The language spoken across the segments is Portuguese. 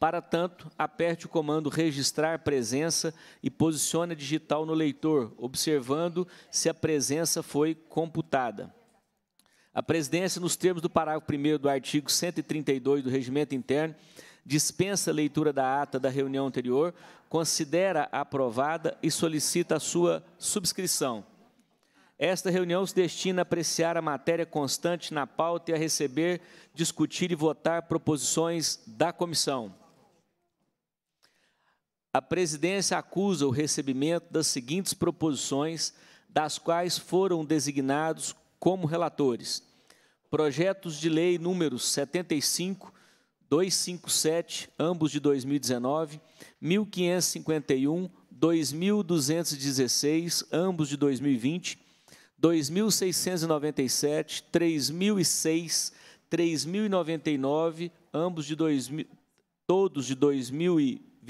Para tanto, aperte o comando registrar presença e posicione a digital no leitor, observando se a presença foi computada. A presidência, nos termos do parágrafo 1 do artigo 132 do Regimento Interno, dispensa a leitura da ata da reunião anterior, considera aprovada e solicita a sua subscrição. Esta reunião se destina a apreciar a matéria constante na pauta e a receber, discutir e votar proposições da comissão. A presidência acusa o recebimento das seguintes proposições, das quais foram designados como relatores: projetos de lei números 75, 257, ambos de 2019, 1551, 2216, ambos de 2020, 2697, 3006, 3099, ambos de 2000, todos de 2020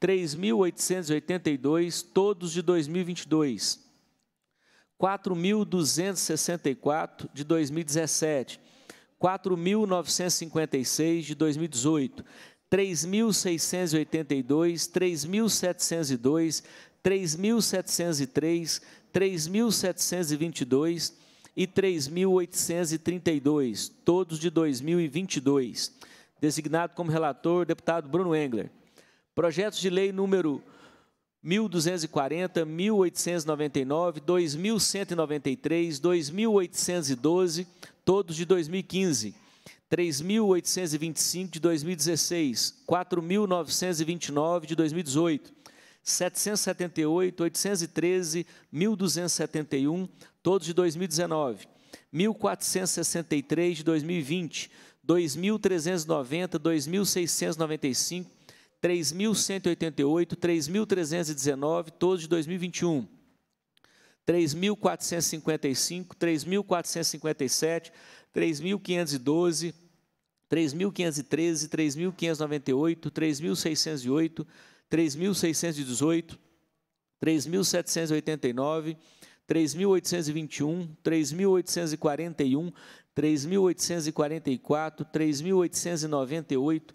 3.882, todos de 2022. 4.264 de 2017. 4.956 de 2018. 3.682, 3.702, 3.703, 3.722 e 3.832, todos de 2022. Designado como relator, deputado Bruno Engler. Projetos de lei número 1240, 1899, 2193, 2812, todos de 2015, 3825 de 2016, 4929 de 2018, 778, 813, 1271, todos de 2019, 1463 de 2020, 2390, 2695 3.188, 3.319, todos de 2021. 3.455, 3.457, 3.512, 3.513, 3.598, 3.608, 3.618, 3.789, 3.821, 3.841, 3.844, 3.898,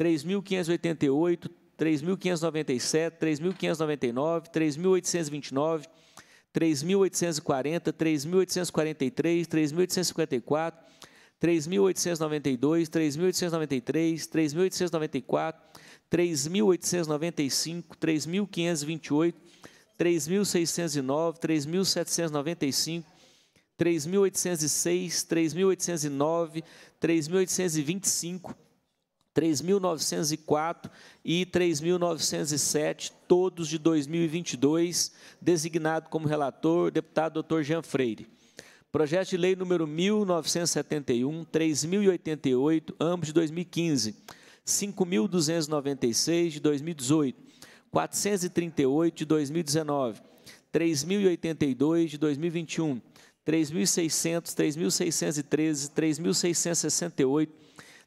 3.588, 3.597, 3.599, 3.829, 3.840, 3.843, 3.854, 3.892, 3.893, 3.894, 3.895, 3.528, 3.609, 3.795, 3.806, 3.809, 3.825, 3.904 e 3.907, todos de 2022, designado como relator, deputado doutor Jean Freire. Projeto de lei número 1971, 3.088, ambos de 2015, 5.296 de 2018, 438 de 2019, 3.082 de 2021, 3.600, 3.613, 3.668,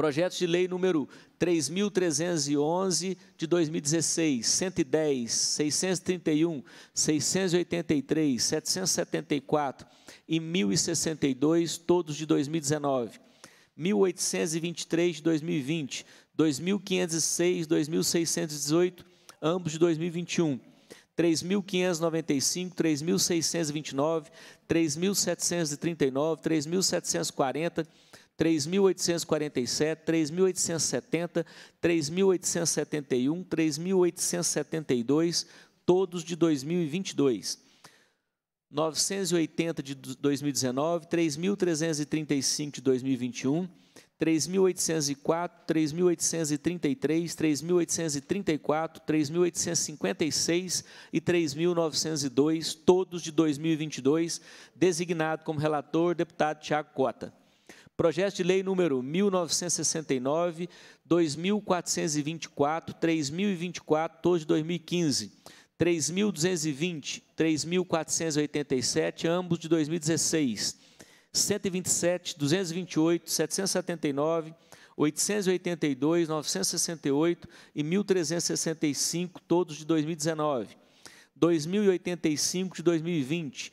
Projeto de lei número 3.311 de 2016, 110, 631, 683, 774 e 1062, todos de 2019. 1823 de 2020, 2506, 2618, ambos de 2021. 3.595, 3.629, 3.739, 3.740, 3.847, 3.870, 3.871, 3.872, todos de 2022. 980 de 2019, 3.335 de 2021, 3.804, 3.833, 3.834, 3.856 e 3.902, todos de 2022, designado como relator, deputado Tiago Cota. Projeto de lei número 1969, 2424, 3024, todos de 2015. 3.220, 3.487, ambos de 2016, 127, 228, 779, 882, 968 e 1.365, todos de 2019, 2.085 de 2020,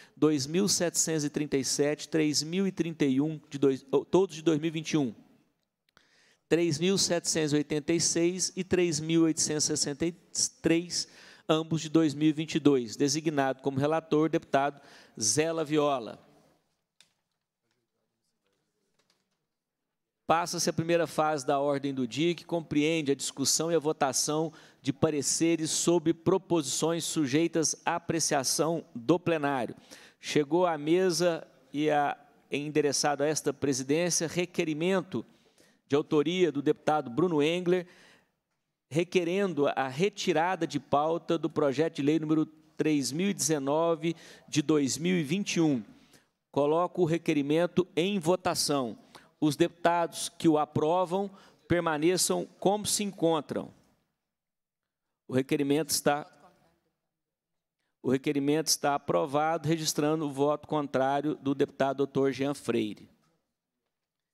2.737, 3.031, de dois, oh, todos de 2021. 3.786 e 3.863, ambos de 2022. Designado como relator, deputado Zela Viola. Passa-se a primeira fase da ordem do dia, que compreende a discussão e a votação de pareceres sobre proposições sujeitas à apreciação do plenário chegou à mesa e a, endereçado a esta presidência requerimento de autoria do deputado Bruno Engler, requerendo a retirada de pauta do projeto de lei número 3019 de 2021. Coloco o requerimento em votação. Os deputados que o aprovam permaneçam como se encontram. O requerimento está o requerimento está aprovado, registrando o voto contrário do deputado doutor Jean Freire.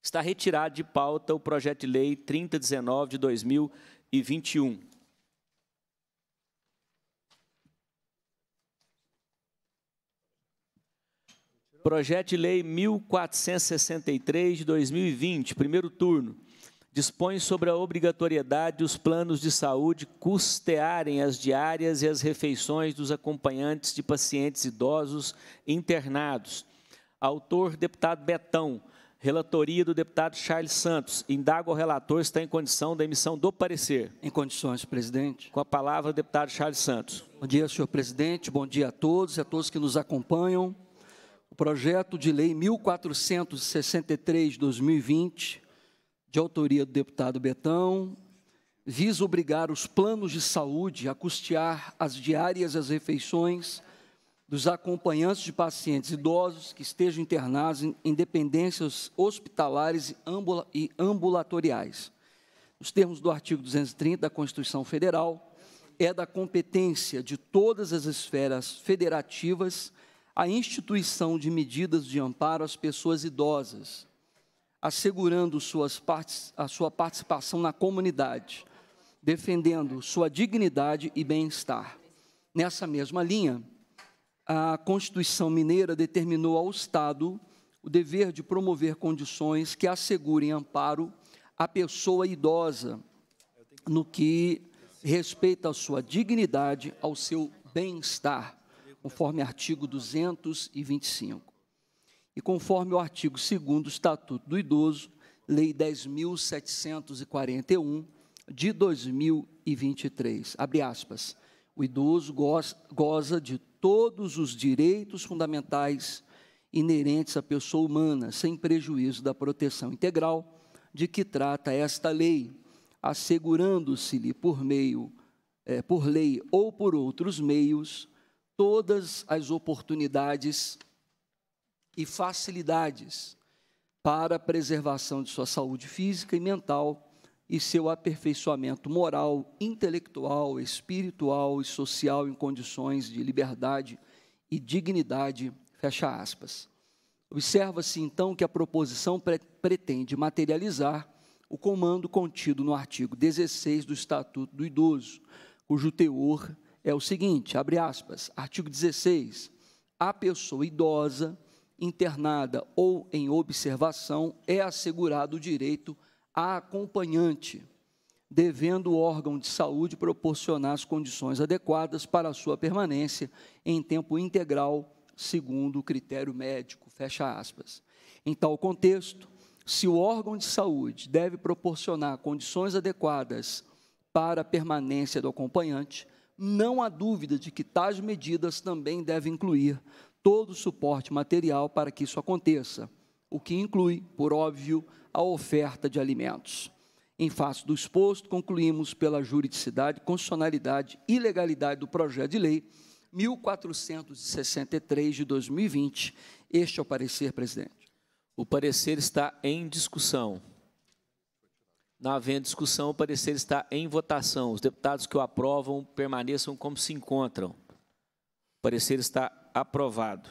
Está retirado de pauta o projeto de lei 3019 de 2021. Projeto de lei 1463 de 2020, primeiro turno dispõe sobre a obrigatoriedade os planos de saúde custearem as diárias e as refeições dos acompanhantes de pacientes idosos internados. Autor, deputado Betão. Relatoria do deputado Charles Santos. Indago ao relator se está em condição da emissão do parecer. Em condições, presidente. Com a palavra, deputado Charles Santos. Bom dia, senhor presidente. Bom dia a todos e a todos que nos acompanham. O projeto de lei 1463-2020 de autoria do deputado Betão, visa obrigar os planos de saúde a custear as diárias e as refeições dos acompanhantes de pacientes idosos que estejam internados em dependências hospitalares e ambulatoriais. Nos termos do artigo 230 da Constituição Federal, é da competência de todas as esferas federativas a instituição de medidas de amparo às pessoas idosas, assegurando suas partes, a sua participação na comunidade, defendendo sua dignidade e bem-estar. Nessa mesma linha, a Constituição Mineira determinou ao Estado o dever de promover condições que assegurem amparo à pessoa idosa no que respeita à sua dignidade, ao seu bem-estar, conforme artigo 225 e conforme o artigo 2 do Estatuto do Idoso, Lei 10.741, de 2023. Abre aspas. O idoso goza de todos os direitos fundamentais inerentes à pessoa humana, sem prejuízo da proteção integral de que trata esta lei, assegurando-se-lhe por meio, é, por lei ou por outros meios, todas as oportunidades e facilidades para a preservação de sua saúde física e mental e seu aperfeiçoamento moral, intelectual, espiritual e social em condições de liberdade e dignidade, fecha aspas. Observa-se então que a proposição pre pretende materializar o comando contido no artigo 16 do Estatuto do Idoso, cujo teor é o seguinte, abre aspas, artigo 16, a pessoa idosa internada ou em observação, é assegurado o direito a acompanhante, devendo o órgão de saúde proporcionar as condições adequadas para a sua permanência em tempo integral, segundo o critério médico. Fecha aspas. Em tal contexto, se o órgão de saúde deve proporcionar condições adequadas para a permanência do acompanhante, não há dúvida de que tais medidas também devem incluir todo o suporte material para que isso aconteça, o que inclui, por óbvio, a oferta de alimentos. Em face do exposto, concluímos pela juridicidade, constitucionalidade e legalidade do projeto de lei 1463 de 2020. Este é o parecer, presidente. O parecer está em discussão. Não havendo discussão, o parecer está em votação. Os deputados que o aprovam permaneçam como se encontram. O parecer está Aprovado.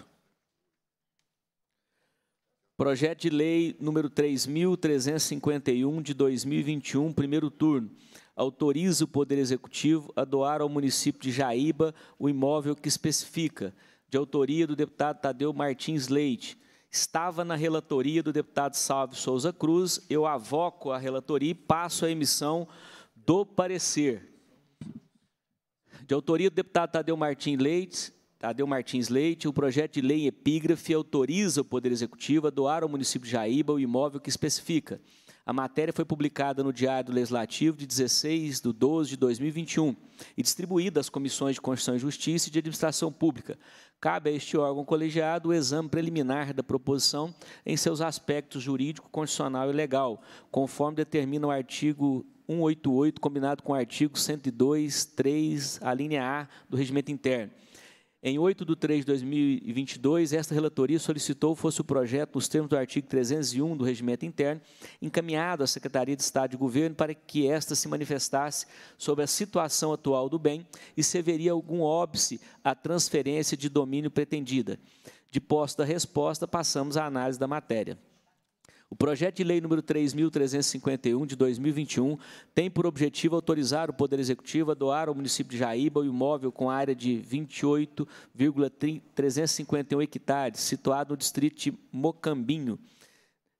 Projeto de Lei número 3.351, de 2021, primeiro turno. Autoriza o Poder Executivo a doar ao município de Jaíba o imóvel que especifica, de autoria do deputado Tadeu Martins Leite. Estava na relatoria do deputado Salve Souza Cruz. Eu avoco a relatoria e passo a emissão do parecer. De autoria do deputado Tadeu Martins Leite, Tadeu Martins Leite, o projeto de lei em epígrafe autoriza o Poder Executivo a doar ao município de Jaíba o imóvel que especifica. A matéria foi publicada no Diário Legislativo de 16 de 12 de 2021 e distribuída às comissões de Constituição e Justiça e de Administração Pública. Cabe a este órgão colegiado o exame preliminar da proposição em seus aspectos jurídico, constitucional e legal, conforme determina o artigo 188, combinado com o artigo 102, 3, a linha A do Regimento Interno. Em 8 de 3 de 2022, esta relatoria solicitou fosse o projeto, nos termos do artigo 301 do Regimento Interno, encaminhado à Secretaria de Estado de Governo para que esta se manifestasse sobre a situação atual do bem e se haveria algum óbice à transferência de domínio pretendida. De posse da resposta, passamos à análise da matéria. O projeto de lei número 3.351 de 2021 tem por objetivo autorizar o Poder Executivo a doar ao município de Jaíba o imóvel com área de 28,351 hectares, situado no distrito de Mocambinho,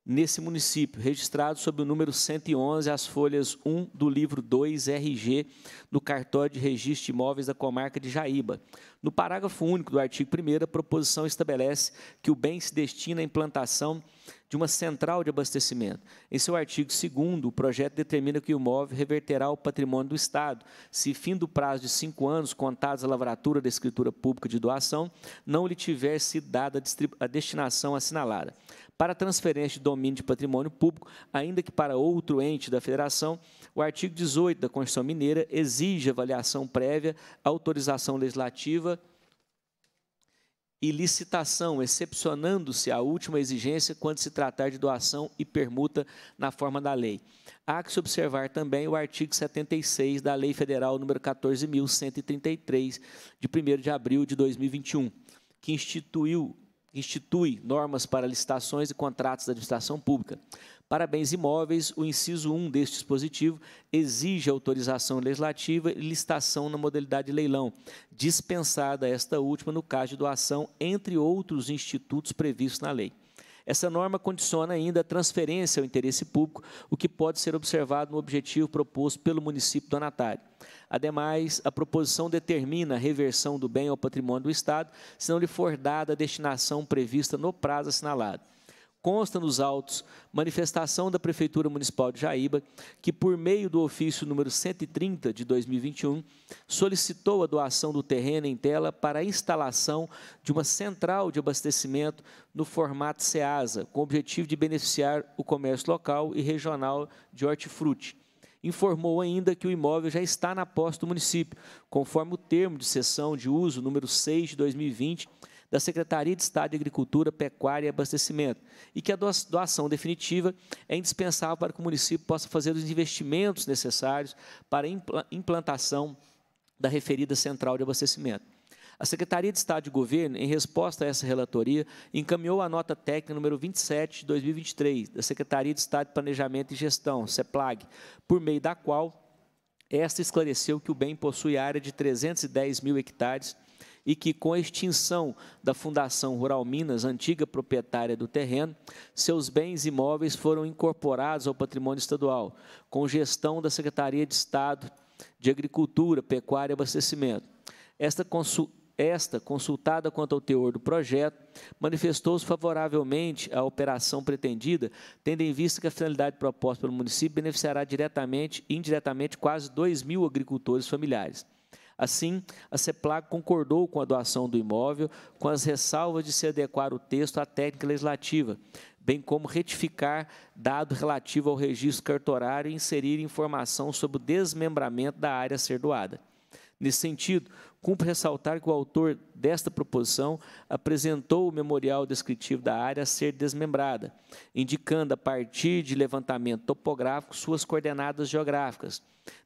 nesse município, registrado sob o número 111, as folhas 1 do livro 2 RG do cartório de registro de imóveis da comarca de Jaíba. No parágrafo único do artigo 1 a proposição estabelece que o bem se destina à implantação de uma central de abastecimento. Em seu artigo 2, o projeto determina que o imóvel reverterá ao patrimônio do Estado, se fim do prazo de cinco anos, contados à lavratura da escritura pública de doação, não lhe tiver dada a destinação assinalada. Para transferência de domínio de patrimônio público, ainda que para outro ente da Federação, o artigo 18 da Constituição Mineira exige avaliação prévia, autorização legislativa e licitação, excepcionando-se a última exigência quando se tratar de doação e permuta na forma da lei. Há que se observar também o artigo 76 da Lei Federal nº 14.133, de 1 de abril de 2021, que instituiu institui normas para licitações e contratos da administração pública. Para bens imóveis, o inciso 1 deste dispositivo exige autorização legislativa e licitação na modalidade leilão, dispensada esta última no caso de doação, entre outros institutos previstos na lei. Essa norma condiciona ainda a transferência ao interesse público, o que pode ser observado no objetivo proposto pelo município donatário. Ademais, a proposição determina a reversão do bem ao patrimônio do Estado, se não lhe for dada a destinação prevista no prazo assinalado consta nos autos manifestação da Prefeitura Municipal de Jaíba, que por meio do ofício número 130 de 2021, solicitou a doação do terreno em tela para a instalação de uma central de abastecimento no formato SEASA, com o objetivo de beneficiar o comércio local e regional de hortifruti. Informou ainda que o imóvel já está na posse do município, conforme o termo de cessão de uso número 6 de 2020, da Secretaria de Estado de Agricultura, Pecuária e Abastecimento, e que a doação definitiva é indispensável para que o município possa fazer os investimentos necessários para a implantação da referida central de abastecimento. A Secretaria de Estado de Governo, em resposta a essa relatoria, encaminhou a nota técnica número 27 de 2023 da Secretaria de Estado de Planejamento e Gestão, CEPLAG, por meio da qual esta esclareceu que o bem possui área de 310 mil hectares e que, com a extinção da Fundação Rural Minas, antiga proprietária do terreno, seus bens imóveis foram incorporados ao patrimônio estadual, com gestão da Secretaria de Estado de Agricultura, Pecuária e Abastecimento. Esta esta, consultada quanto ao teor do projeto, manifestou-se favoravelmente à operação pretendida, tendo em vista que a finalidade proposta pelo município beneficiará diretamente e indiretamente quase 2 mil agricultores familiares. Assim, a CEPLAG concordou com a doação do imóvel, com as ressalvas de se adequar o texto à técnica legislativa, bem como retificar dado relativo ao registro cartorário e inserir informação sobre o desmembramento da área a ser doada. Nesse sentido, Cumpre ressaltar que o autor desta proposição apresentou o memorial descritivo da área a ser desmembrada, indicando a partir de levantamento topográfico suas coordenadas geográficas.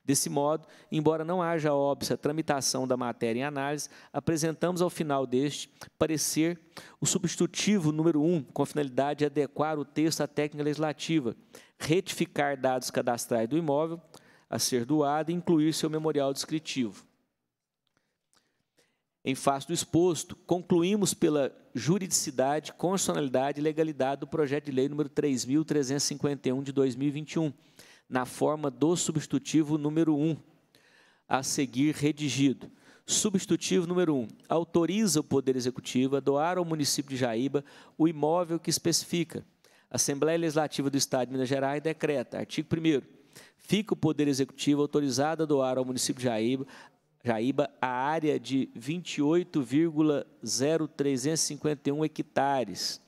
Desse modo, embora não haja óbvia tramitação da matéria em análise, apresentamos ao final deste parecer o substitutivo número 1, com a finalidade de adequar o texto à técnica legislativa, retificar dados cadastrais do imóvel a ser doado e incluir seu memorial descritivo. Em face do exposto, concluímos pela juridicidade, constitucionalidade e legalidade do projeto de lei número 3.351 de 2021, na forma do substitutivo número 1, a seguir redigido. Substitutivo número 1. autoriza o Poder Executivo a doar ao município de Jaíba o imóvel que especifica. Assembleia Legislativa do Estado de Minas Gerais decreta, artigo 1 Fica o Poder Executivo autorizado a doar ao município de Jaíba Jaíba a área de 28,0351 hectares,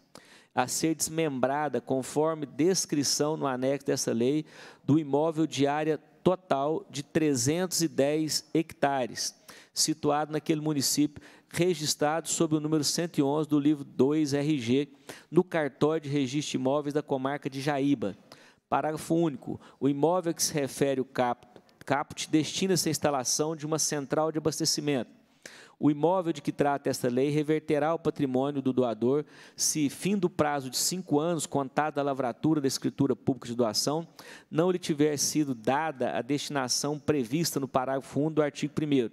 a ser desmembrada conforme descrição no anexo dessa lei do imóvel de área total de 310 hectares, situado naquele município registrado sob o número 111 do livro 2 RG, no cartório de registro de imóveis da comarca de Jaíba. Parágrafo único. O imóvel a que se refere o CAP caput destina-se instalação de uma central de abastecimento. O imóvel de que trata esta lei reverterá o patrimônio do doador se, fim do prazo de cinco anos contado da lavratura da escritura pública de doação, não lhe tiver sido dada a destinação prevista no parágrafo 1 do artigo 1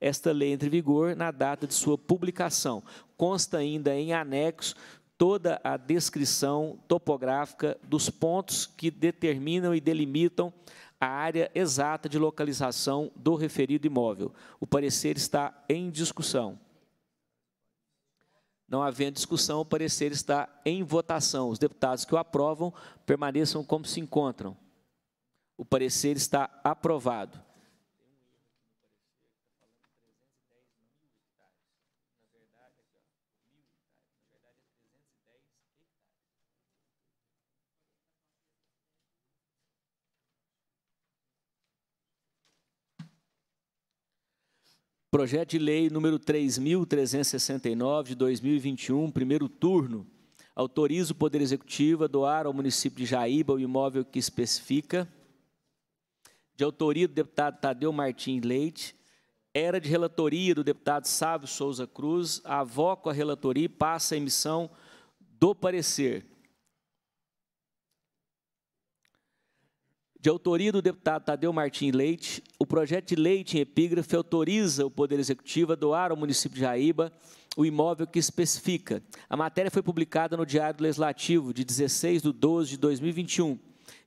Esta lei entra em vigor na data de sua publicação. Consta ainda em anexo toda a descrição topográfica dos pontos que determinam e delimitam a área exata de localização do referido imóvel. O parecer está em discussão. Não havendo discussão, o parecer está em votação. Os deputados que o aprovam permaneçam como se encontram. O parecer está aprovado. Projeto de lei número 3.369 de 2021, primeiro turno, autoriza o Poder Executivo a doar ao município de Jaíba o imóvel que especifica, de autoria do deputado Tadeu Martins Leite, era de relatoria do deputado Sávio Souza Cruz, avoco a relatoria e passa a emissão do parecer. De autoria do deputado Tadeu Martins Leite, o projeto de leite em epígrafe autoriza o Poder Executivo a doar ao município de Jaíba o imóvel que especifica. A matéria foi publicada no Diário Legislativo de 16 de 12 de 2021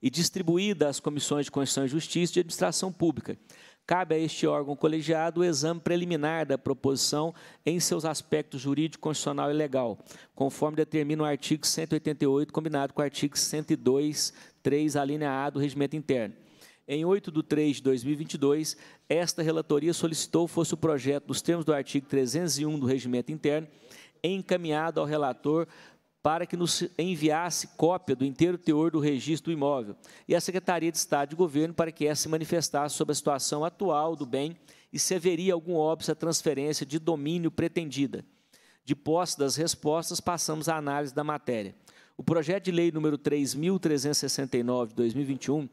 e distribuída às comissões de Constituição e Justiça e de Administração Pública. Cabe a este órgão colegiado o exame preliminar da proposição em seus aspectos jurídico, constitucional e legal, conforme determina o artigo 188, combinado com o artigo 102, 3, a A do Regimento Interno. Em 8 de 3 de 2022, esta relatoria solicitou fosse o projeto, nos termos do artigo 301 do Regimento Interno, encaminhado ao relator para que nos enviasse cópia do inteiro teor do registro do imóvel e a Secretaria de Estado de Governo para que essa se manifestasse sobre a situação atual do bem e se haveria algum óbvio à transferência de domínio pretendida. De posse das respostas, passamos à análise da matéria. O projeto de lei número 3.369 de 2021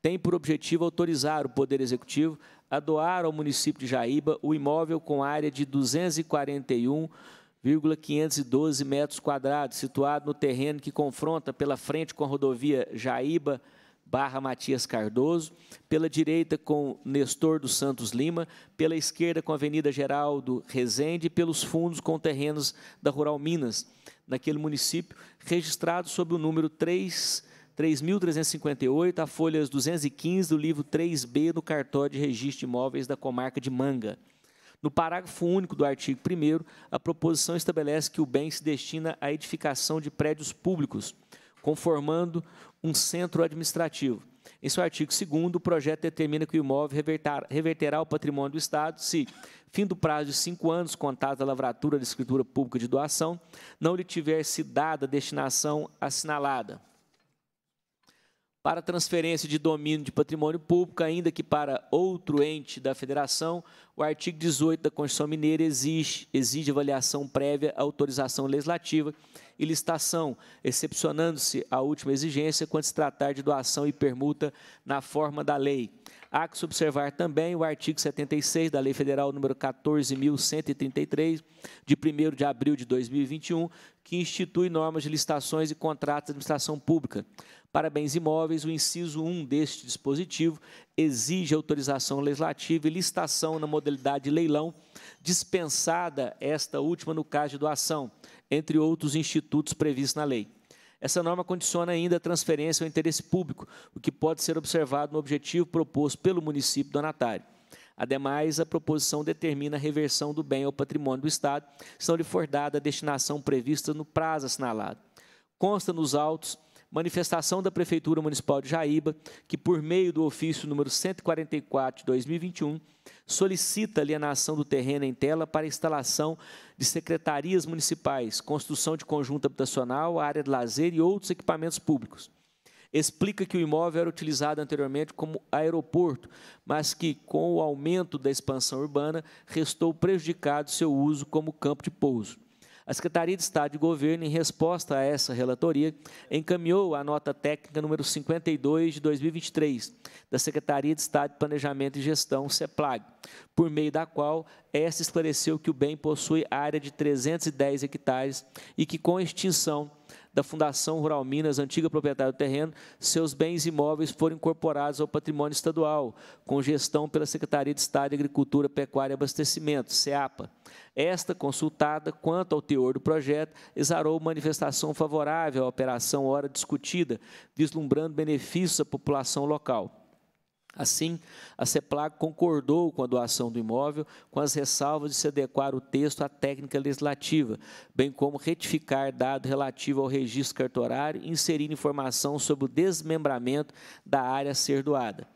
tem por objetivo autorizar o Poder Executivo a doar ao município de Jaíba o imóvel com área de 241 1,512 metros quadrados, situado no terreno que confronta pela frente com a rodovia Jaíba barra Matias Cardoso, pela direita com Nestor dos Santos Lima, pela esquerda com a Avenida Geraldo Rezende e pelos fundos com terrenos da Rural Minas, naquele município, registrado sob o número 3.358, a folhas 215 do livro 3B do cartório de registro de imóveis da comarca de Manga. No parágrafo único do artigo 1 a proposição estabelece que o bem se destina à edificação de prédios públicos, conformando um centro administrativo. Em seu artigo 2 o projeto determina que o imóvel reverterá, reverterá o patrimônio do Estado se, fim do prazo de cinco anos contado da lavratura da escritura pública de doação, não lhe tiver se dada a destinação assinalada para transferência de domínio de patrimônio público, ainda que para outro ente da federação, o artigo 18 da Constituição Mineira exige, exige avaliação prévia, autorização legislativa e licitação, excepcionando-se a última exigência quando se tratar de doação e permuta na forma da lei. Há que se observar também o artigo 76 da Lei Federal número 14.133, de 1 de abril de 2021, que institui normas de licitações e contratos de administração pública. Para bens imóveis, o inciso 1 deste dispositivo exige autorização legislativa e licitação na modalidade de leilão, dispensada esta última no caso de doação, entre outros institutos previstos na lei. Essa norma condiciona ainda a transferência ao interesse público, o que pode ser observado no objetivo proposto pelo município donatário. Ademais, a proposição determina a reversão do bem ao patrimônio do Estado, se não lhe for dada a destinação prevista no prazo assinalado. Consta nos autos manifestação da Prefeitura Municipal de Jaíba, que por meio do ofício número 144 de 2021, solicita alienação do terreno em tela para instalação de secretarias municipais, construção de conjunto habitacional, área de lazer e outros equipamentos públicos explica que o imóvel era utilizado anteriormente como aeroporto, mas que, com o aumento da expansão urbana, restou prejudicado seu uso como campo de pouso. A Secretaria de Estado de Governo, em resposta a essa relatoria, encaminhou a nota técnica número 52 de 2023 da Secretaria de Estado de Planejamento e Gestão, CEPLAG, por meio da qual essa esclareceu que o bem possui área de 310 hectares e que, com extinção da Fundação Rural Minas, antiga proprietária do terreno, seus bens imóveis foram incorporados ao patrimônio estadual, com gestão pela Secretaria de Estado de Agricultura, Pecuária e Abastecimento, SEAPA. Esta, consultada quanto ao teor do projeto, exarou manifestação favorável à operação ora discutida, vislumbrando benefícios à população local. Assim, a CEPLAG concordou com a doação do imóvel, com as ressalvas de se adequar o texto à técnica legislativa, bem como retificar dado relativo ao registro cartorário e inserir informação sobre o desmembramento da área a ser doada.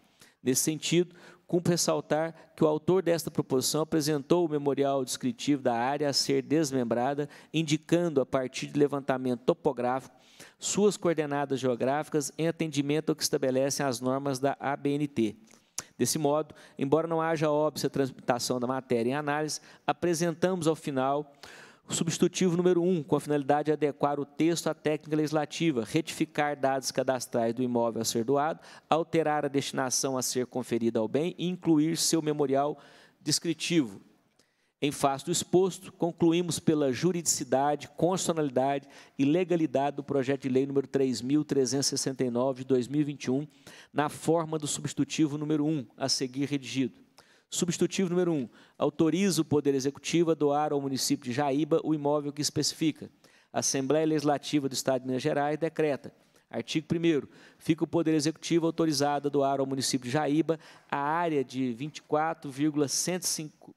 Nesse sentido, cumpre ressaltar que o autor desta proposição apresentou o memorial descritivo da área a ser desmembrada, indicando, a partir de levantamento topográfico, suas coordenadas geográficas em atendimento ao que estabelecem as normas da ABNT. Desse modo, embora não haja óbvia transmutação da matéria em análise, apresentamos ao final o substitutivo número 1, um, com a finalidade de adequar o texto à técnica legislativa, retificar dados cadastrais do imóvel a ser doado, alterar a destinação a ser conferida ao bem e incluir seu memorial descritivo. Em face do exposto, concluímos pela juridicidade, constitucionalidade e legalidade do projeto de lei número 3.369 de 2021, na forma do substitutivo número 1, a seguir redigido. Substitutivo número 1. Autoriza o Poder Executivo a doar ao município de Jaíba o imóvel que especifica. A Assembleia Legislativa do Estado de Minas Gerais decreta. Artigo 1 Fica o Poder Executivo autorizado a doar ao município de Jaíba a área de 24,105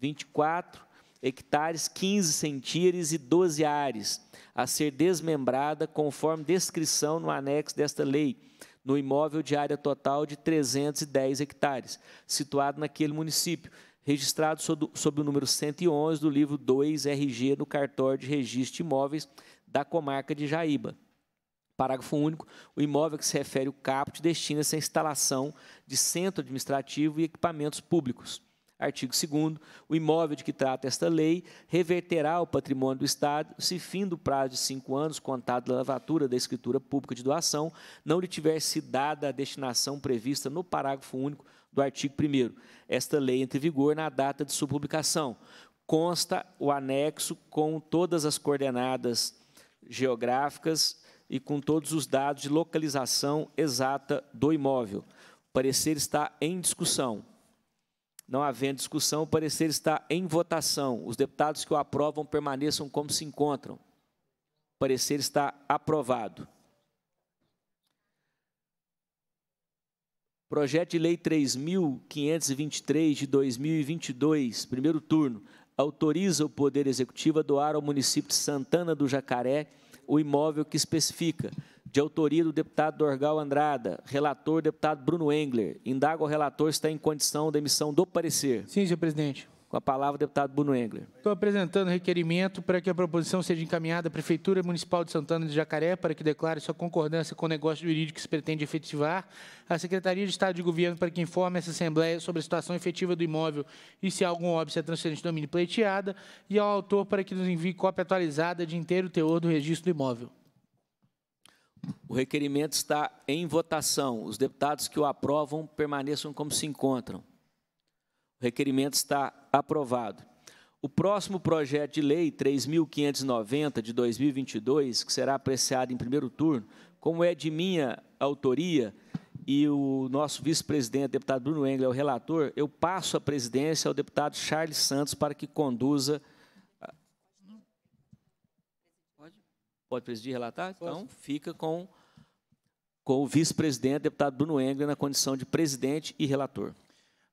24 hectares, 15 centíres e 12 ares, a ser desmembrada conforme descrição no anexo desta lei, no imóvel de área total de 310 hectares, situado naquele município, registrado sob, sob o número 111 do livro 2 RG no cartório de registro de imóveis da comarca de Jaíba. Parágrafo único. O imóvel a que se refere o caput destina-se à instalação de centro administrativo e equipamentos públicos. Artigo 2 o imóvel de que trata esta lei reverterá ao patrimônio do Estado se fim do prazo de cinco anos contado da lavatura da escritura pública de doação não lhe tiver sido dada a destinação prevista no parágrafo único do artigo 1 Esta lei entra em vigor na data de sua publicação. Consta o anexo com todas as coordenadas geográficas e com todos os dados de localização exata do imóvel. O parecer está em discussão. Não havendo discussão, o parecer está em votação. Os deputados que o aprovam permaneçam como se encontram. O parecer está aprovado. Projeto de Lei 3.523 de 2022, primeiro turno, autoriza o Poder Executivo a doar ao município de Santana do Jacaré o imóvel que especifica de autoria do deputado Dorgal Andrada, relator deputado Bruno Engler. Indaga o relator se está em condição da emissão do parecer. Sim, senhor presidente. Com a palavra, deputado Bruno Engler. Estou apresentando requerimento para que a proposição seja encaminhada à Prefeitura Municipal de Santana de Jacaré para que declare sua concordância com o negócio jurídico que se pretende efetivar, à Secretaria de Estado de Governo para que informe essa Assembleia sobre a situação efetiva do imóvel e se há algum óbvio a transferência de domínio pleiteada, e ao autor para que nos envie cópia atualizada de inteiro teor do registro do imóvel. O requerimento está em votação. Os deputados que o aprovam permaneçam como se encontram. O requerimento está aprovado. O próximo projeto de lei 3.590 de 2022, que será apreciado em primeiro turno, como é de minha autoria e o nosso vice-presidente, deputado Bruno Engel, é o relator, eu passo a presidência ao deputado Charles Santos para que conduza Pode presidir relatar? Posso. Então, fica com, com o vice-presidente, deputado Bruno Engler, na condição de presidente e relator.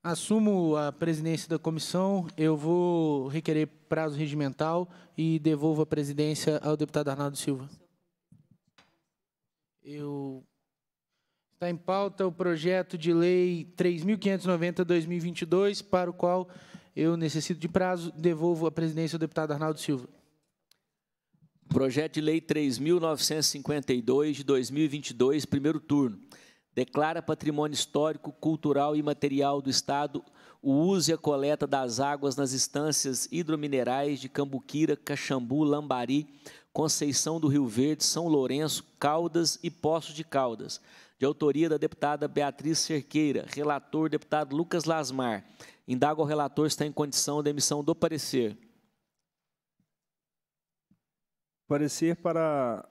Assumo a presidência da comissão, eu vou requerer prazo regimental e devolvo a presidência ao deputado Arnaldo Silva. Eu... Está em pauta o projeto de lei 3.590-2022, para o qual eu necessito de prazo, devolvo a presidência ao deputado Arnaldo Silva. Projeto de Lei 3.952 de 2022, primeiro turno. Declara patrimônio histórico, cultural e material do Estado o uso e a coleta das águas nas instâncias hidrominerais de Cambuquira, Caxambu, Lambari, Conceição do Rio Verde, São Lourenço, Caldas e Poços de Caldas. De autoria da deputada Beatriz Cerqueira, relator deputado Lucas Lasmar. Indago o relator se está em condição de emissão do parecer. Parecer para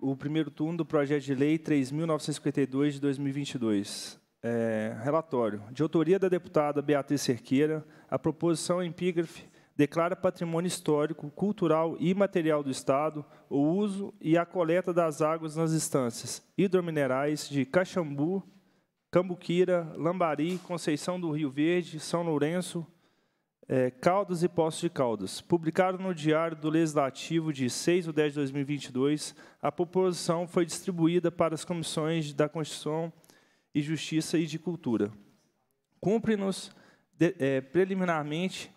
o primeiro turno do projeto de lei 3.952 de 2022. É, relatório. De autoria da deputada Beatriz Cerqueira, a proposição é epígrafe declara patrimônio histórico, cultural e material do Estado o uso e a coleta das águas nas instâncias hidrominerais de Caxambu, Cambuquira, Lambari, Conceição do Rio Verde, São Lourenço, é, Caldas e Poços de Caldas. Publicado no Diário do Legislativo de 6 de 10 de 2022, a proposição foi distribuída para as comissões da Constituição e Justiça e de Cultura. Cumpre-nos, é, preliminarmente,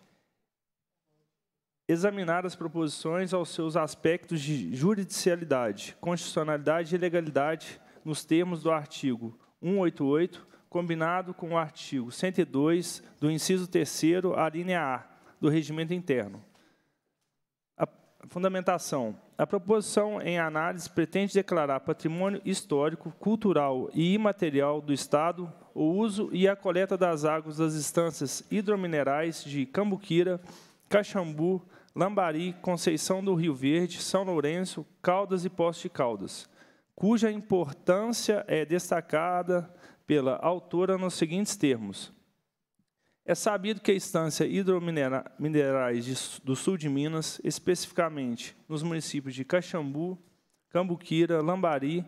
examinar as proposições aos seus aspectos de juridicialidade, constitucionalidade e legalidade nos termos do artigo 188 combinado com o artigo 102 do inciso 3 a linha A do regimento interno. A fundamentação. A proposição em análise pretende declarar patrimônio histórico, cultural e imaterial do Estado o uso e a coleta das águas das instâncias hidrominerais de Cambuquira, Caxambu, Lambari, Conceição do Rio Verde, São Lourenço, Caldas e Poço de Caldas, cuja importância é destacada pela autora nos seguintes termos: É sabido que a estância Hidrominerais do Sul de Minas, especificamente nos municípios de Caxambu, Cambuquira, Lambari,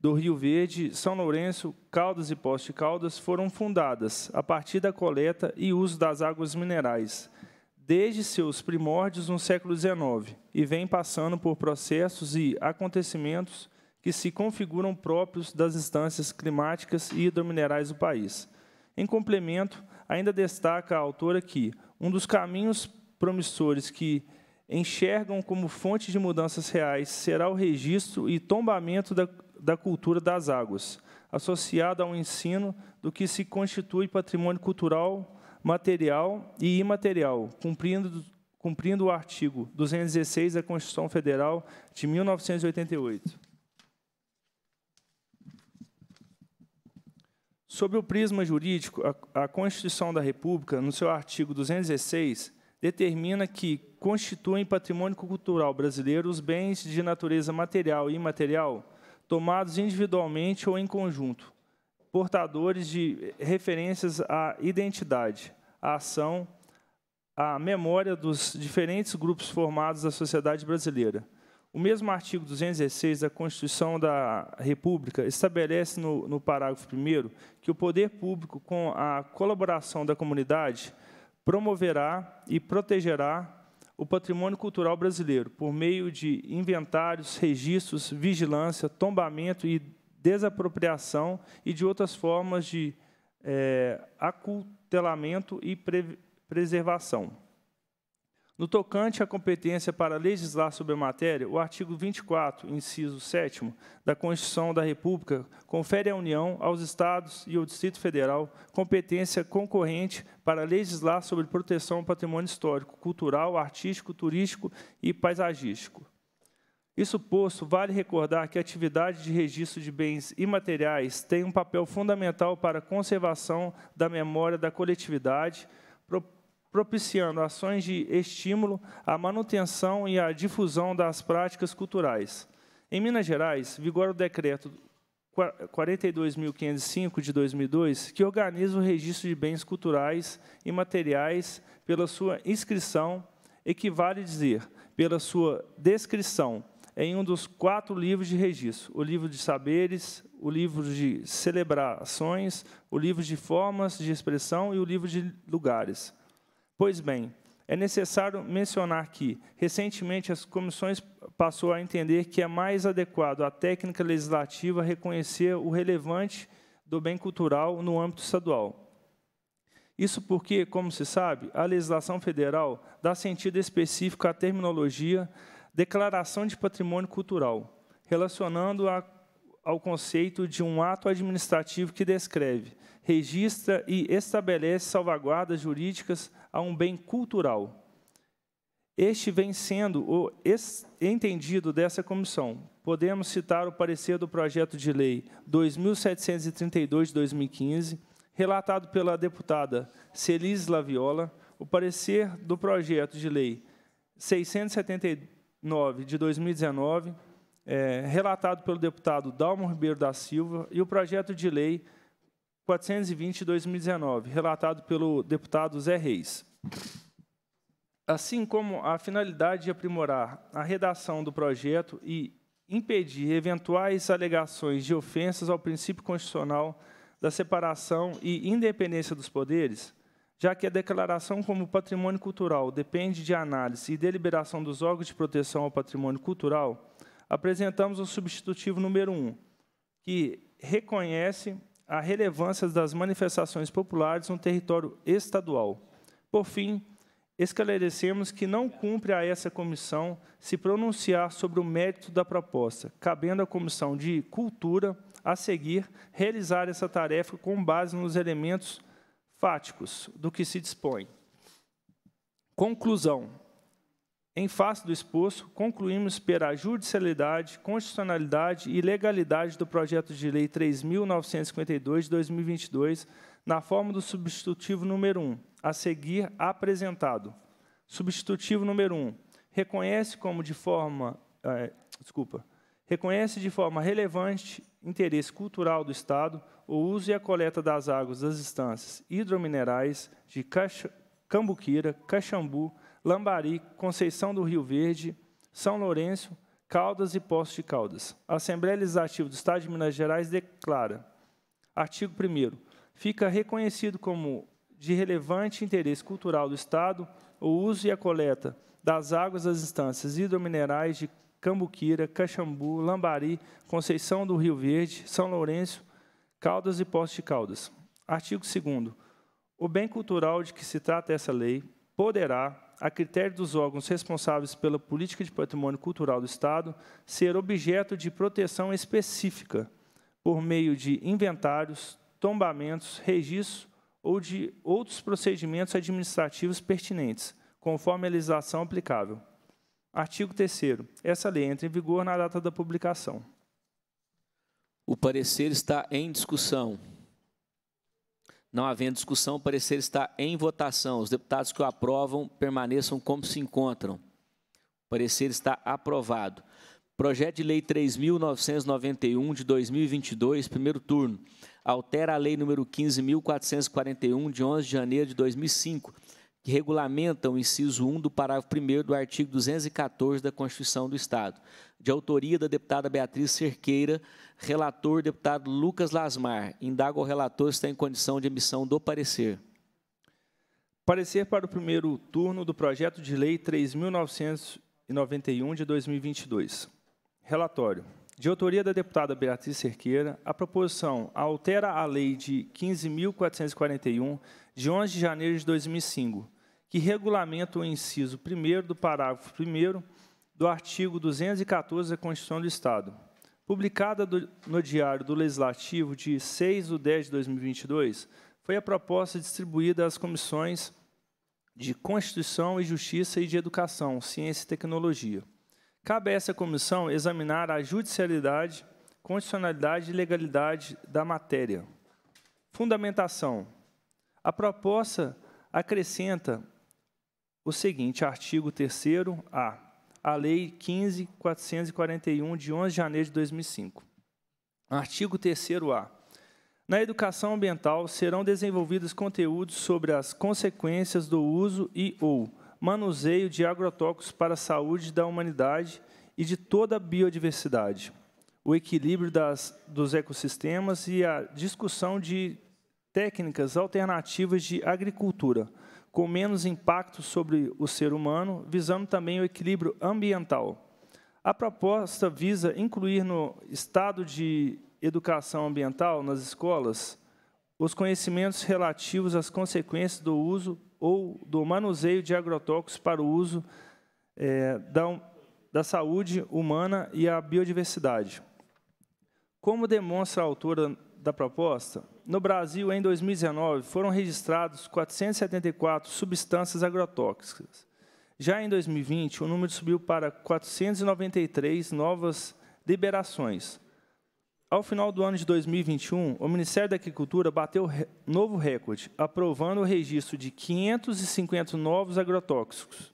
do Rio Verde, São Lourenço, Caldas e Poste Caldas foram fundadas a partir da coleta e uso das águas minerais, desde seus primórdios no século XIX, e vem passando por processos e acontecimentos que se configuram próprios das instâncias climáticas e hidrominerais do país. Em complemento, ainda destaca a autora que um dos caminhos promissores que enxergam como fonte de mudanças reais será o registro e tombamento da, da cultura das águas, associado ao ensino do que se constitui patrimônio cultural, material e imaterial, cumprindo, cumprindo o artigo 216 da Constituição Federal de 1988. Sob o prisma jurídico, a Constituição da República, no seu artigo 216, determina que constituem patrimônio cultural brasileiro os bens de natureza material e imaterial tomados individualmente ou em conjunto, portadores de referências à identidade, à ação, à memória dos diferentes grupos formados da sociedade brasileira o mesmo artigo 216 da Constituição da República estabelece no, no parágrafo 1 que o poder público, com a colaboração da comunidade, promoverá e protegerá o patrimônio cultural brasileiro por meio de inventários, registros, vigilância, tombamento e desapropriação e de outras formas de é, acultelamento e pre preservação. No tocante à competência para legislar sobre a matéria, o artigo 24, inciso 7 da Constituição da República confere à União, aos Estados e ao Distrito Federal competência concorrente para legislar sobre proteção ao patrimônio histórico, cultural, artístico, turístico e paisagístico. Isso posto, vale recordar que a atividade de registro de bens imateriais tem um papel fundamental para a conservação da memória da coletividade, propiciando ações de estímulo à manutenção e à difusão das práticas culturais. Em Minas Gerais, vigora o decreto 42.505 de 2002, que organiza o registro de bens culturais e materiais pela sua inscrição, equivale dizer, pela sua descrição, em um dos quatro livros de registro: o livro de saberes, o livro de celebrações, o livro de formas de expressão e o livro de lugares Pois bem, é necessário mencionar que, recentemente, as comissões passou a entender que é mais adequado à técnica legislativa reconhecer o relevante do bem cultural no âmbito estadual. Isso porque, como se sabe, a legislação federal dá sentido específico à terminologia declaração de patrimônio cultural, relacionando a, ao conceito de um ato administrativo que descreve, registra e estabelece salvaguardas jurídicas a um bem cultural. Este vem sendo o entendido dessa comissão. Podemos citar o parecer do projeto de lei 2732 de 2015, relatado pela deputada Celis Laviola, o parecer do projeto de lei 679 de 2019, é, relatado pelo deputado Dalmo Ribeiro da Silva, e o projeto de lei 420 de 2019, relatado pelo deputado Zé Reis. Assim como a finalidade de aprimorar a redação do projeto e impedir eventuais alegações de ofensas ao princípio constitucional da separação e independência dos poderes, já que a declaração como patrimônio cultural depende de análise e deliberação dos órgãos de proteção ao patrimônio cultural, apresentamos o substitutivo número 1, que reconhece a relevância das manifestações populares no território estadual. Por fim, esclarecemos que não cumpre a essa comissão se pronunciar sobre o mérito da proposta, cabendo à Comissão de Cultura, a seguir, realizar essa tarefa com base nos elementos fáticos do que se dispõe. Conclusão. Em face do exposto, concluímos pela judicialidade, constitucionalidade e legalidade do projeto de lei 3.952 de 2022, na forma do substitutivo número 1, a seguir apresentado. Substitutivo número 1. Reconhece como de forma, é, desculpa, reconhece de forma relevante interesse cultural do Estado o uso e a coleta das águas das instâncias hidrominerais de Cambuquira, Caxambu, Lambari, Conceição do Rio Verde, São Lourenço, Caldas e Poço de Caldas. A Assembleia Legislativa do Estado de Minas Gerais declara, artigo 1 fica reconhecido como de relevante interesse cultural do Estado o uso e a coleta das águas das instâncias hidrominerais de Cambuquira, Caxambu, Lambari, Conceição do Rio Verde, São Lourenço, Caldas e Poço de Caldas. Artigo 2 O bem cultural de que se trata essa lei poderá, a critério dos órgãos responsáveis pela política de patrimônio cultural do Estado, ser objeto de proteção específica por meio de inventários, tombamentos, registro ou de outros procedimentos administrativos pertinentes, conforme a legislação aplicável. Artigo 3 Essa lei entra em vigor na data da publicação. O parecer está em discussão. Não havendo discussão, o parecer está em votação. Os deputados que o aprovam permaneçam como se encontram. O parecer está aprovado. Projeto de Lei 3.991 de 2022, primeiro turno. Altera a Lei número 15.441, de 11 de janeiro de 2005, que regulamenta o inciso 1 do parágrafo 1 do artigo 214 da Constituição do Estado, de autoria da deputada Beatriz Cerqueira, relator deputado Lucas Lasmar. Indago o relator se está em condição de emissão do parecer. Parecer para o primeiro turno do projeto de lei 3.991 de 2022. Relatório de autoria da deputada Beatriz Cerqueira, a proposição altera a Lei de 15.441, de 11 de janeiro de 2005, que regulamenta o inciso 1 do parágrafo 1 do artigo 214 da Constituição do Estado, publicada do, no Diário do Legislativo de 6 de 10 de 2022, foi a proposta distribuída às comissões de Constituição e Justiça e de Educação, Ciência e Tecnologia. Cabe a essa comissão examinar a judicialidade, condicionalidade e legalidade da matéria. Fundamentação. A proposta acrescenta o seguinte, artigo 3º-A, a Lei 15.441, de 11 de janeiro de 2005. Artigo 3º-A. Na educação ambiental serão desenvolvidos conteúdos sobre as consequências do uso e ou manuseio de agrotóxicos para a saúde da humanidade e de toda a biodiversidade, o equilíbrio das, dos ecossistemas e a discussão de técnicas alternativas de agricultura, com menos impacto sobre o ser humano, visando também o equilíbrio ambiental. A proposta visa incluir no estado de educação ambiental nas escolas os conhecimentos relativos às consequências do uso ou do manuseio de agrotóxicos para o uso é, da, da saúde humana e a biodiversidade. Como demonstra a autora da proposta, no Brasil, em 2019, foram registrados 474 substâncias agrotóxicas. Já em 2020, o número subiu para 493 novas liberações, ao final do ano de 2021, o Ministério da Agricultura bateu novo recorde, aprovando o registro de 550 novos agrotóxicos.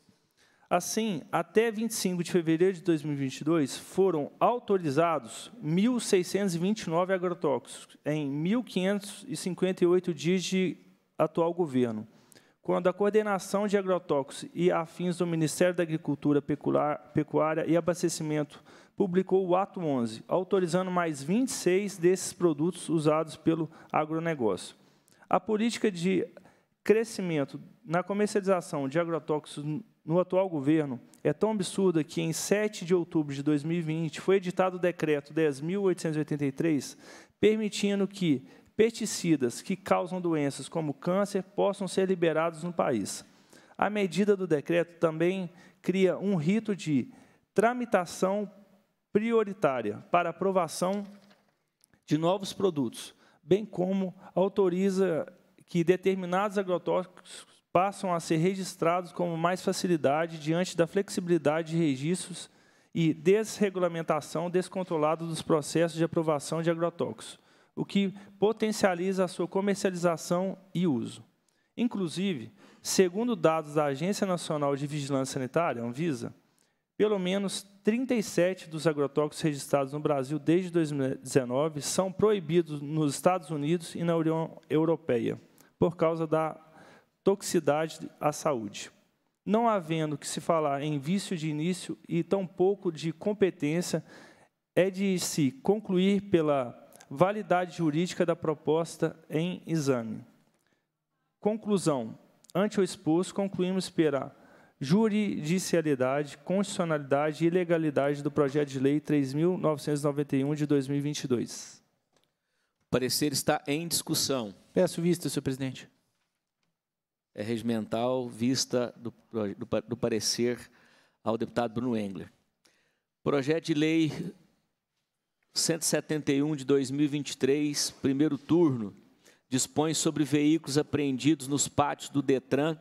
Assim, até 25 de fevereiro de 2022, foram autorizados 1.629 agrotóxicos em 1.558 dias de atual governo, quando a coordenação de agrotóxicos e afins do Ministério da Agricultura, Pecuária e Abastecimento publicou o Ato 11, autorizando mais 26 desses produtos usados pelo agronegócio. A política de crescimento na comercialização de agrotóxicos no atual governo é tão absurda que, em 7 de outubro de 2020, foi editado o decreto 10.883, permitindo que pesticidas que causam doenças como câncer possam ser liberados no país. A medida do decreto também cria um rito de tramitação prioritária para aprovação de novos produtos, bem como autoriza que determinados agrotóxicos passam a ser registrados com mais facilidade diante da flexibilidade de registros e desregulamentação descontrolada dos processos de aprovação de agrotóxicos, o que potencializa a sua comercialização e uso. Inclusive, segundo dados da Agência Nacional de Vigilância Sanitária, Anvisa, pelo menos 37 dos agrotóxicos registrados no Brasil desde 2019 são proibidos nos Estados Unidos e na União Europeia, por causa da toxicidade à saúde. Não havendo que se falar em vício de início e tampouco de competência, é de se concluir pela validade jurídica da proposta em exame. Conclusão. Ante o exposto, concluímos esperar juridicialidade, constitucionalidade e legalidade do projeto de lei 3.991 de 2022. O parecer está em discussão. Peço vista, senhor presidente. É regimental, vista do, do, do parecer ao deputado Bruno Engler. Projeto de lei 171 de 2023, primeiro turno, dispõe sobre veículos apreendidos nos pátios do Detran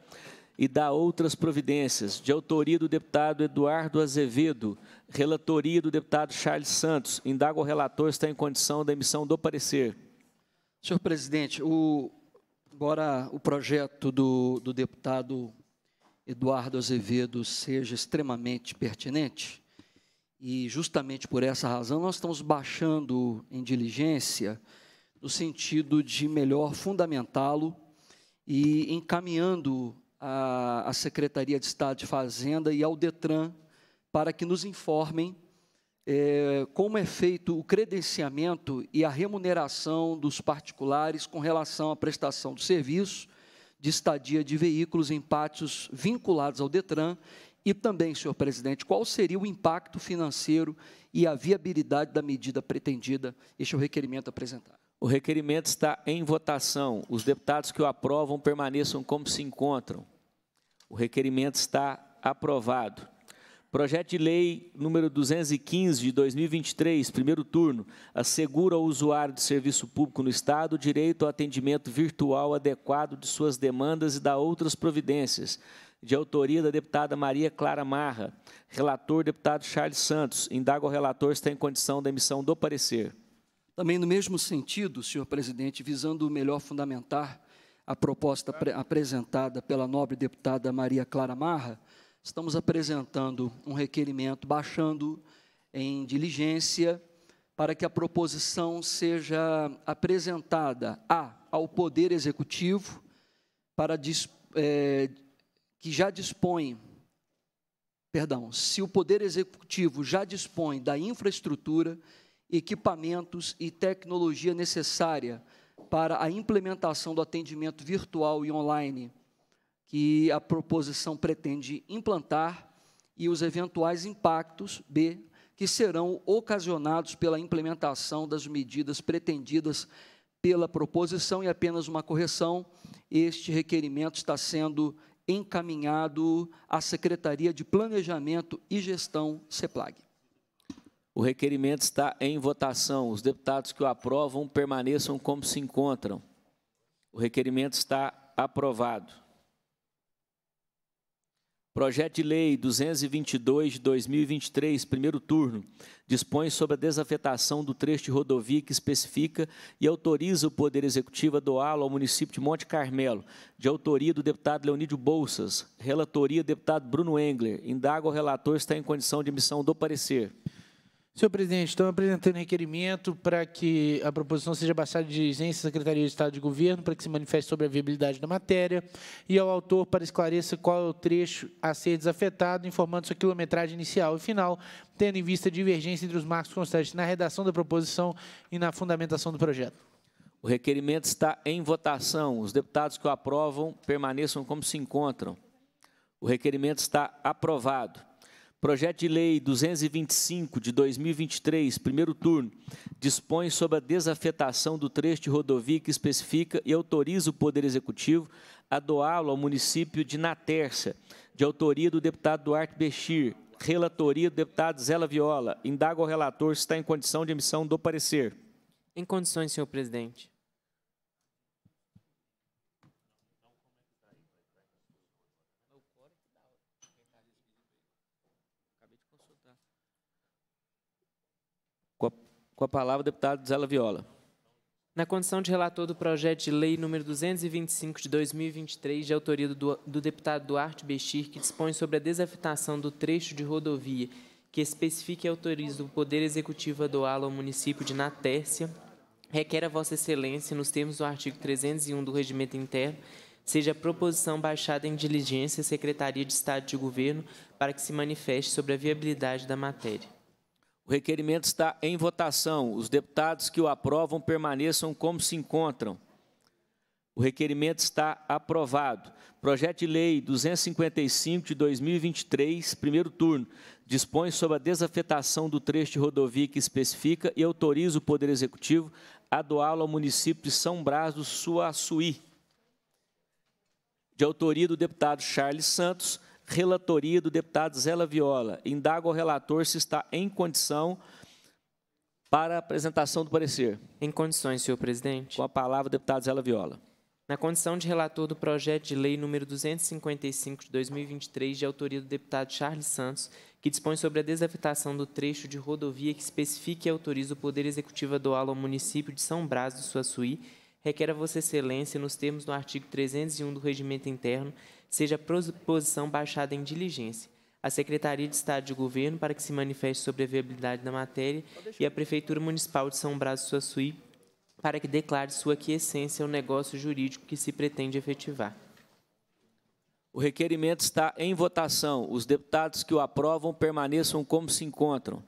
e dá outras providências, de autoria do deputado Eduardo Azevedo, relatoria do deputado Charles Santos. Indaga o relator está em condição da emissão do parecer. Senhor presidente, o, embora o projeto do, do deputado Eduardo Azevedo seja extremamente pertinente, e justamente por essa razão nós estamos baixando em diligência no sentido de melhor fundamentá-lo e encaminhando à, Secretaria de Estado de Fazenda e ao Detran para que nos informem é, como é feito o credenciamento e a remuneração dos particulares com relação à prestação do serviço de estadia de veículos em pátios vinculados ao Detran e também, senhor presidente, qual seria o impacto financeiro e a viabilidade da medida pretendida? Este é o requerimento apresentado. O requerimento está em votação. Os deputados que o aprovam permaneçam como se encontram. O requerimento está aprovado. Projeto de Lei número 215 de 2023, primeiro turno, assegura ao usuário de serviço público no Estado o direito ao atendimento virtual adequado de suas demandas e da outras providências. De autoria da deputada Maria Clara Marra. Relator, deputado Charles Santos. Indaga o relator se está em condição da emissão do parecer. Também, no mesmo sentido, senhor presidente, visando melhor fundamentar a proposta apresentada pela nobre deputada Maria Clara Marra, estamos apresentando um requerimento, baixando em diligência, para que a proposição seja apresentada a, ao Poder Executivo, para é, que já dispõe, perdão, se o Poder Executivo já dispõe da infraestrutura equipamentos e tecnologia necessária para a implementação do atendimento virtual e online que a proposição pretende implantar e os eventuais impactos B que serão ocasionados pela implementação das medidas pretendidas pela proposição e apenas uma correção, este requerimento está sendo encaminhado à Secretaria de Planejamento e Gestão CEPLAG. O requerimento está em votação. Os deputados que o aprovam permaneçam como se encontram. O requerimento está aprovado. Projeto de Lei 222 de 2023, primeiro turno, dispõe sobre a desafetação do trecho de rodovia que especifica e autoriza o Poder Executivo a doá-lo ao município de Monte Carmelo, de autoria do deputado Leonídio Bolsas, relatoria deputado Bruno Engler. Indaga o relator se está em condição de emissão do parecer. Senhor presidente, estamos apresentando requerimento para que a proposição seja baixada de exigência à Secretaria de Estado de Governo para que se manifeste sobre a viabilidade da matéria e ao autor para esclarecer qual é o trecho a ser desafetado, informando sua quilometragem inicial e final, tendo em vista a divergência entre os marcos constantes na redação da proposição e na fundamentação do projeto. O requerimento está em votação. Os deputados que o aprovam permaneçam como se encontram. O requerimento está aprovado. Projeto de Lei 225 de 2023, primeiro turno, dispõe sobre a desafetação do trecho de rodovia que especifica e autoriza o Poder Executivo a doá-lo ao município de Natércia, de autoria do deputado Duarte Bechir, relatoria do deputado Zela Viola. Indaga o relator se está em condição de emissão do parecer. Em condições, senhor presidente. Com a palavra, o deputado Zela Viola. Na condição de relator do projeto de lei número 225 de 2023, de autoria do, do deputado Duarte Bechir, que dispõe sobre a desafetação do trecho de rodovia que especifica e autoriza o Poder Executivo a doá-lo ao município de Natércia, requer a Vossa Excelência, nos termos do artigo 301 do Regimento Interno, seja a proposição baixada em diligência à Secretaria de Estado de Governo para que se manifeste sobre a viabilidade da matéria. O requerimento está em votação. Os deputados que o aprovam permaneçam como se encontram. O requerimento está aprovado. Projeto de Lei 255 de 2023, primeiro turno, dispõe sobre a desafetação do trecho de rodovia que especifica e autoriza o Poder Executivo a doá-lo ao município de São Brás do Suaçuí. De autoria do deputado Charles Santos, relatoria do deputado Zé Viola. Indago ao relator se está em condição para a apresentação do parecer. Em condições, senhor presidente. Com a palavra, deputado Zé Viola. Na condição de relator do projeto de lei número 255 de 2023, de autoria do deputado Charles Santos, que dispõe sobre a desafetação do trecho de rodovia que especifica e autoriza o Poder Executivo a doá-lo ao município de São Brás do Suaçuí, requer a Vossa Excelência, nos termos do artigo 301 do Regimento Interno, seja proposição baixada em diligência, a Secretaria de Estado de Governo para que se manifeste sobre a viabilidade da matéria e a Prefeitura Municipal de São Brás do Suaçuí para que declare sua quiescência ao negócio jurídico que se pretende efetivar. O requerimento está em votação. Os deputados que o aprovam permaneçam como se encontram.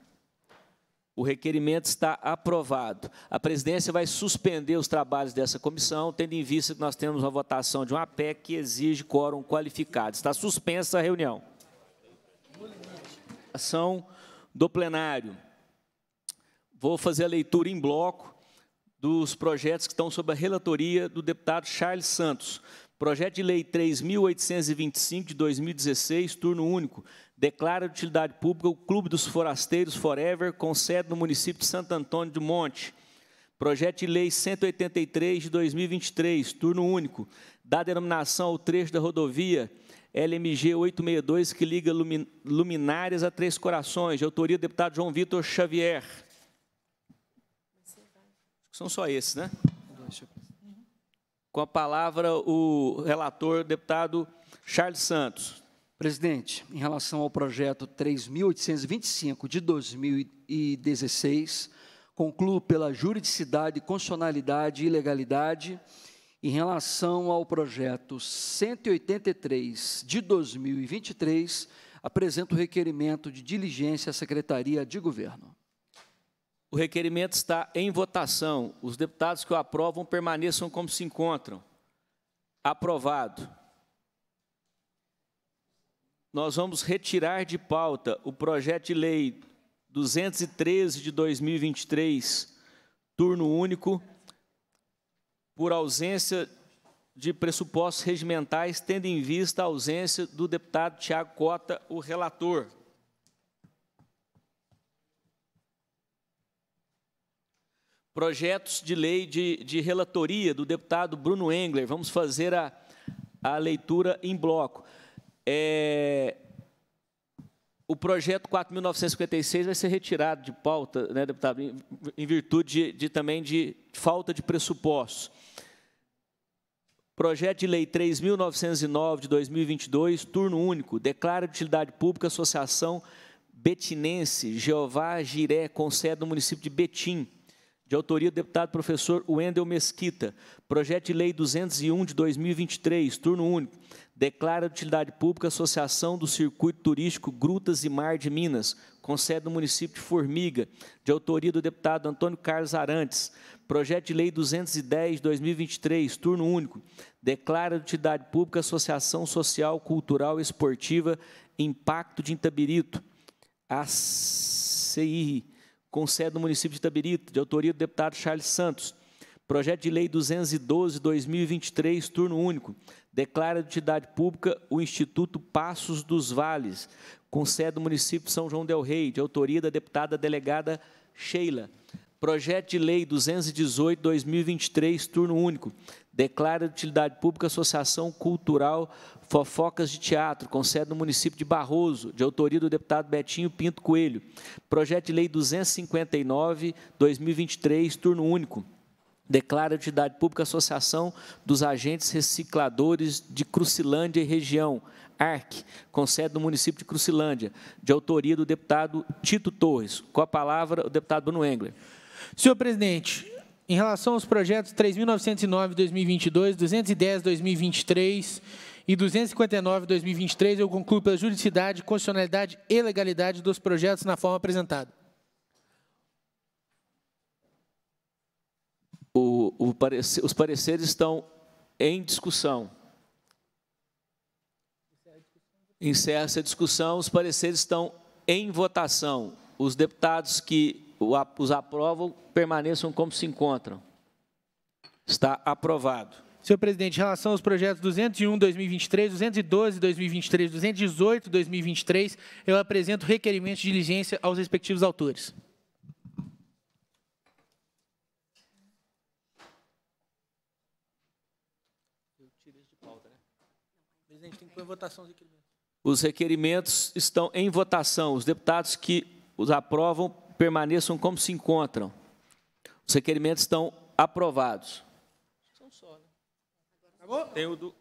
O requerimento está aprovado. A presidência vai suspender os trabalhos dessa comissão, tendo em vista que nós temos uma votação de uma PEC que exige quórum qualificado. Está suspensa a reunião. Ação do plenário. Vou fazer a leitura em bloco dos projetos que estão sob a relatoria do deputado Charles Santos. Projeto de Lei 3.825 de 2016, turno único, declara de utilidade pública o Clube dos Forasteiros Forever, com sede no município de Santo Antônio do Monte. Projeto de Lei 183 de 2023, turno único, dá denominação ao trecho da rodovia LMG 862, que liga Luminárias a Três Corações, de autoria do deputado João Vitor Xavier. São só esses, né? Com a palavra o relator, deputado Charles Santos. Presidente, em relação ao projeto 3.825 de 2016, concluo pela juridicidade, constitucionalidade e legalidade. Em relação ao projeto 183 de 2023, apresento o requerimento de diligência à Secretaria de Governo. O requerimento está em votação. Os deputados que o aprovam permaneçam como se encontram. Aprovado. Nós vamos retirar de pauta o projeto de lei 213 de 2023, turno único, por ausência de pressupostos regimentais, tendo em vista a ausência do deputado Tiago Cota, o relator. projetos de lei de, de relatoria do deputado Bruno Engler. Vamos fazer a, a leitura em bloco. É, o projeto 4.956 vai ser retirado de pauta, né, deputado, em, em virtude de, de, também de falta de pressupostos. Projeto de Lei 3.909 de 2022, turno único, declara de utilidade pública a Associação Betinense Jeová Giré, com sede no município de Betim de autoria do deputado professor Wendel Mesquita, projeto de lei 201 de 2023, turno único, declara de utilidade pública a Associação do Circuito Turístico Grutas e Mar de Minas, com sede no município de Formiga, de autoria do deputado Antônio Carlos Arantes, projeto de lei 210 de 2023, turno único, declara de utilidade pública a Associação Social, Cultural e Esportiva Impacto de Itabirito, ACI, com sede no município de Itabirito, de autoria do deputado Charles Santos. Projeto de Lei 212-2023, turno único, declara de utilidade pública o Instituto Passos dos Vales, com sede no município de São João del Rei, de autoria da deputada delegada Sheila. Projeto de Lei 218-2023, turno único, declara de utilidade pública Associação Cultural Fofocas de Teatro, com sede no município de Barroso, de autoria do deputado Betinho Pinto Coelho. Projeto de Lei 259-2023, turno único. Declara de utilidade pública Associação dos Agentes Recicladores de Crucilândia e Região, ARC, com sede no município de Crucilândia, de autoria do deputado Tito Torres. Com a palavra, o deputado Bruno Engler. Senhor presidente, em relação aos projetos 3.909-2022, 210-2023 e 259-2023, eu concluo pela juridicidade, constitucionalidade e legalidade dos projetos na forma apresentada. O, o parecer, os pareceres estão em discussão. Encerra-se a discussão, os pareceres estão em votação. Os deputados que os aprovam permaneçam como se encontram. Está aprovado. Senhor presidente, em relação aos projetos 201, 2023, 212, 2023, 218, 2023, eu apresento requerimento de diligência aos respectivos autores. Os requerimentos estão em votação. Os deputados que os aprovam permaneçam como se encontram. Os requerimentos estão aprovados. São só, Acabou? Tem o do.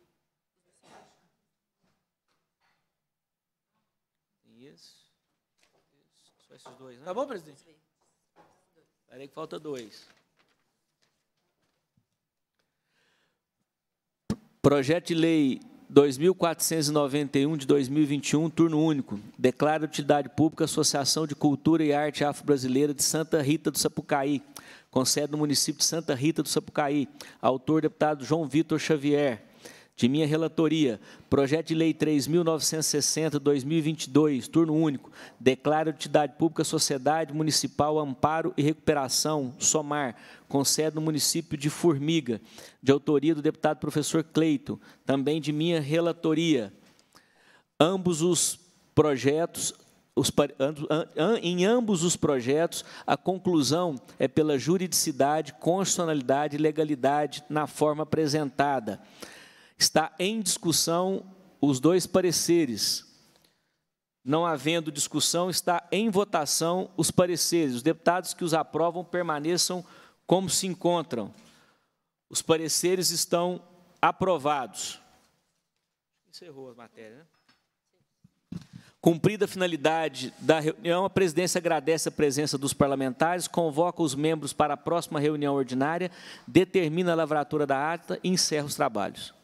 Tem Só esses dois, né? Tá bom, presidente? Peraí que falta dois. Projeto de lei 2491 de 2021, turno único. Declara utilidade pública a Associação de Cultura e Arte Afro-Brasileira de Santa Rita do Sapucaí, com sede no município de Santa Rita do Sapucaí. Autor, deputado João Vitor Xavier de minha relatoria, projeto de lei 3.960-2022, turno único, declaro entidade pública Sociedade Municipal Amparo e Recuperação, SOMAR, com sede no município de Formiga, de autoria do deputado professor Cleito, também de minha relatoria. Ambos os projetos os, em ambos os projetos, a conclusão é pela juridicidade, constitucionalidade e legalidade na forma apresentada. Está em discussão os dois pareceres. Não havendo discussão, está em votação os pareceres. Os deputados que os aprovam permaneçam como se encontram. Os pareceres estão aprovados. Encerrou a matéria, né? Cumprida a finalidade da reunião, a presidência agradece a presença dos parlamentares, convoca os membros para a próxima reunião ordinária, determina a lavratura da ata e encerra os trabalhos.